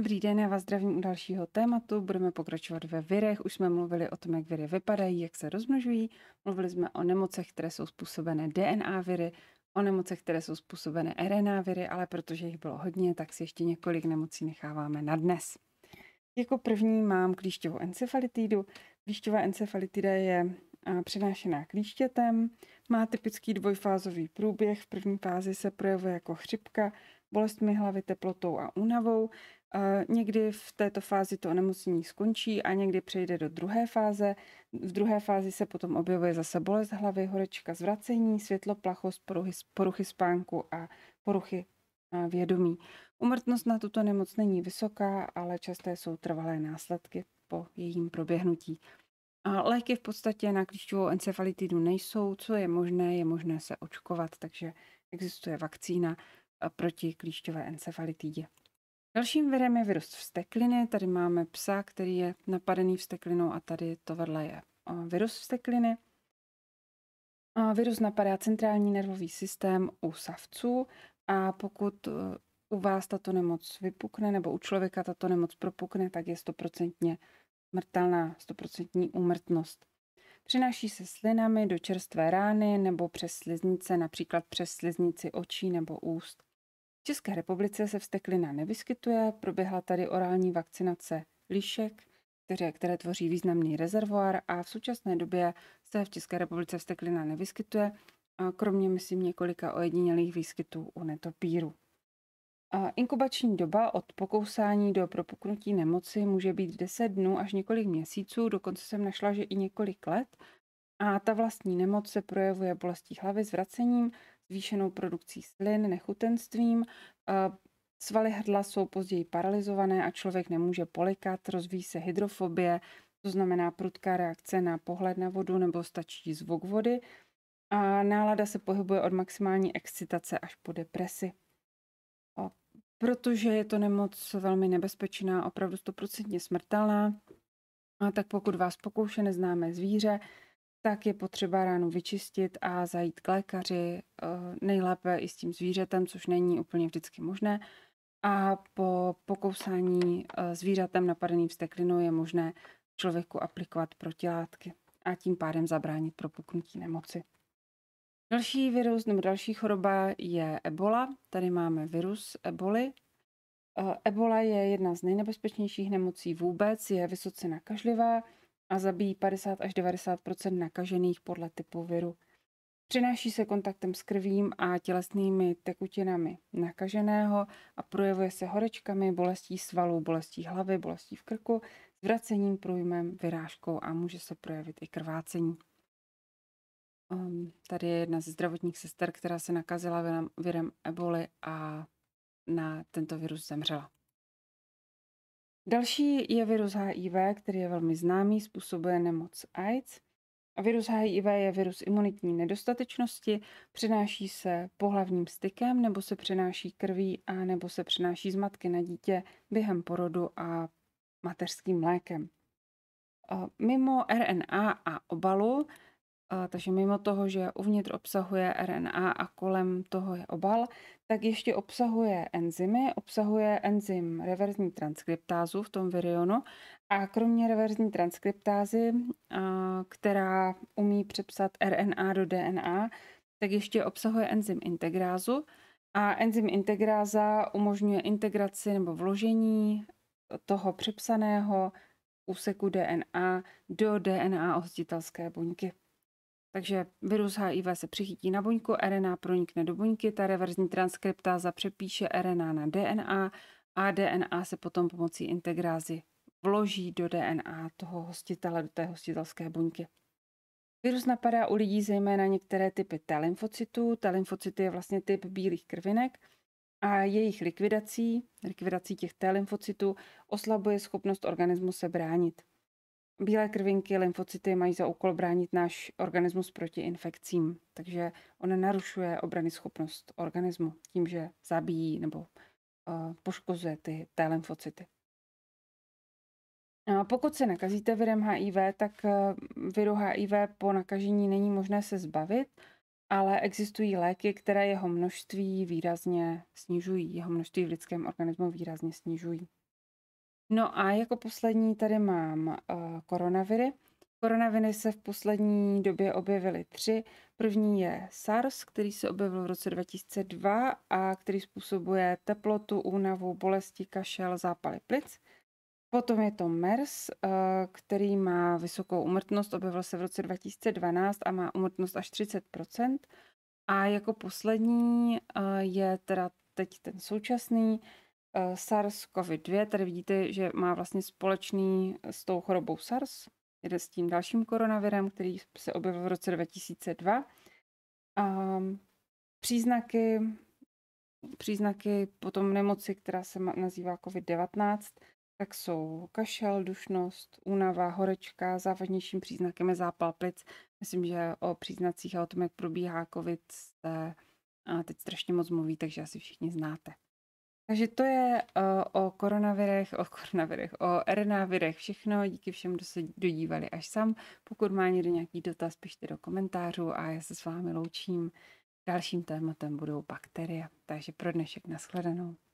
Dobrý den, já vás zdravím u dalšího tématu. Budeme pokračovat ve virech. Už jsme mluvili o tom, jak viry vypadají, jak se rozmnožují. Mluvili jsme o nemocech, které jsou způsobené DNA viry, o nemocech, které jsou způsobené RNA viry, ale protože jich bylo hodně, tak si ještě několik nemocí necháváme na dnes. Jako první mám klíšťovou encefalitidu. Klíšťová encefalitida je přenášená klíštětem, má typický dvojfázový průběh. V první fázi se projevuje jako chřipka, bolestmi hlavy, teplotou a únavou. Eh, někdy v této fázi to onemocnění skončí a někdy přejde do druhé fáze. V druhé fázi se potom objevuje zase bolest hlavy, horečka, zvracení, světloplachost, poruchy, poruchy spánku a poruchy eh, vědomí. Umrtnost na tuto nemoc není vysoká, ale časté jsou trvalé následky po jejím proběhnutí. A léky v podstatě na klíčovou encefalitidu nejsou. Co je možné, je možné se očkovat, takže existuje vakcína eh, proti klíšťové encefalitidě. Dalším virem je virus vstekliny. Tady máme psa, který je napadený vsteklinou a tady to vedle je virus vstekliny. Virus napadá centrální nervový systém u savců a pokud e, u vás tato nemoc vypukne nebo u člověka tato nemoc propukne, tak je stoprocentně smrtelná, stoprocentní úmrtnost. Přináší se slinami do čerstvé rány nebo přes sliznice, například přes sliznici očí nebo úst. České republice se vsteklina nevyskytuje, proběhla tady orální vakcinace lišek, které, které tvoří významný rezervoár a v současné době se v České republice vsteklina nevyskytuje, kromě myslím několika ojedinělých výskytů u netopíru. A inkubační doba od pokousání do propuknutí nemoci může být 10 dnů až několik měsíců, dokonce jsem našla, že i několik let. A ta vlastní nemoc se projevuje bolestí hlavy, zvracením, zvýšenou produkcí slin, nechutenstvím. Svaly hrdla jsou později paralizované a člověk nemůže polikat, rozvíjí se hydrofobie, to znamená prudká reakce na pohled na vodu nebo stačí zvuk vody. A nálada se pohybuje od maximální excitace až po depresi. A protože je to nemoc velmi nebezpečná, opravdu stoprocentně smrtelná, a tak pokud vás pokouše neznámé zvíře, tak je potřeba ránu vyčistit a zajít k lékaři, eh, nejlépe i s tím zvířetem, což není úplně vždycky možné. A po pokousání eh, zvířatem napadeným vzteklinou je možné člověku aplikovat protilátky a tím pádem zabránit propuknutí nemoci. Další virus nebo další choroba je ebola. Tady máme virus eboli. Eh, ebola je jedna z nejnebezpečnějších nemocí vůbec, je vysoce nakažlivá, a zabíjí 50 až 90 nakažených podle typu viru. Přináší se kontaktem s krvím a tělesnými tekutinami nakaženého a projevuje se horečkami, bolestí svalů, bolestí hlavy, bolestí v krku, zvracením, průjmem, vyrážkou a může se projevit i krvácení. Um, tady je jedna ze zdravotních sester, která se nakazila virem, virem eboli a na tento virus zemřela. Další je virus HIV, který je velmi známý, způsobuje nemoc AIDS. A virus HIV je virus imunitní nedostatečnosti, přenáší se pohlavním stykem, nebo se přenáší krví, a nebo se přenáší z matky na dítě během porodu a mateřským mlékem. Mimo RNA a obalu takže mimo toho, že uvnitř obsahuje RNA a kolem toho je obal, tak ještě obsahuje enzymy, obsahuje enzym reverzní transkriptázu v tom virionu a kromě reverzní transkriptázy, která umí přepsat RNA do DNA, tak ještě obsahuje enzym integrázu a enzym integráza umožňuje integraci nebo vložení toho přepsaného úseku DNA do DNA hostitelské buňky. Takže virus HIV se přichytí na buňku, RNA pronikne do buňky, ta reverzní transkripta přepíše RNA na DNA a DNA se potom pomocí integrázy vloží do DNA toho hostitele, do té hostitelské buňky. Virus napadá u lidí zejména některé typy T lymfocytů. T lymfocyty je vlastně typ bílých krvinek a jejich likvidací, likvidací těch T lymfocytů, oslabuje schopnost organismu se bránit. Bílé krvinky, lymfocyty mají za úkol bránit náš organismus proti infekcím, takže on narušuje obrany schopnost organismu tím, že zabíjí nebo uh, poškozuje ty té lymfocyty. A pokud se nakazíte virem HIV, tak eh, viru HIV po nakažení není možné se zbavit, ale existují léky, které jeho množství výrazně snižují, jeho množství v lidském organismu výrazně snižují. No a jako poslední tady mám uh, eh, koronaviry. Koronaviry se v poslední době objevily tři. První je SARS, který se objevil v roce 2002 a který způsobuje teplotu, únavu, bolesti, kašel, zápaly plic. Potom je to MERS, eh, který má vysokou umrtnost, objevil se v roce 2012 a má umrtnost až 30%. A jako poslední eh, je teda teď ten současný, Eh, SARS-CoV-2, tady vidíte, že má vlastně společný eh, s tou chorobou SARS, jde s tím dalším koronavirem, který se objevil v roce 2002. A ehm, příznaky, příznaky potom nemoci, která se nazývá COVID-19, tak jsou kašel, dušnost, únava, horečka, závažnějším příznakem je zápal plic. Myslím, že o příznacích a o tom, jak probíhá COVID, se eh, teď strašně moc mluví, takže asi všichni znáte. Takže to je o, eh, o koronavirech, o koronavirech, o RNA virech všechno. Díky všem, kdo se dodívali až sam. Pokud má někdo nějaký dotaz, pište do komentářů a já se s vámi loučím. Dalším tématem budou bakterie. Takže pro dnešek nashledanou.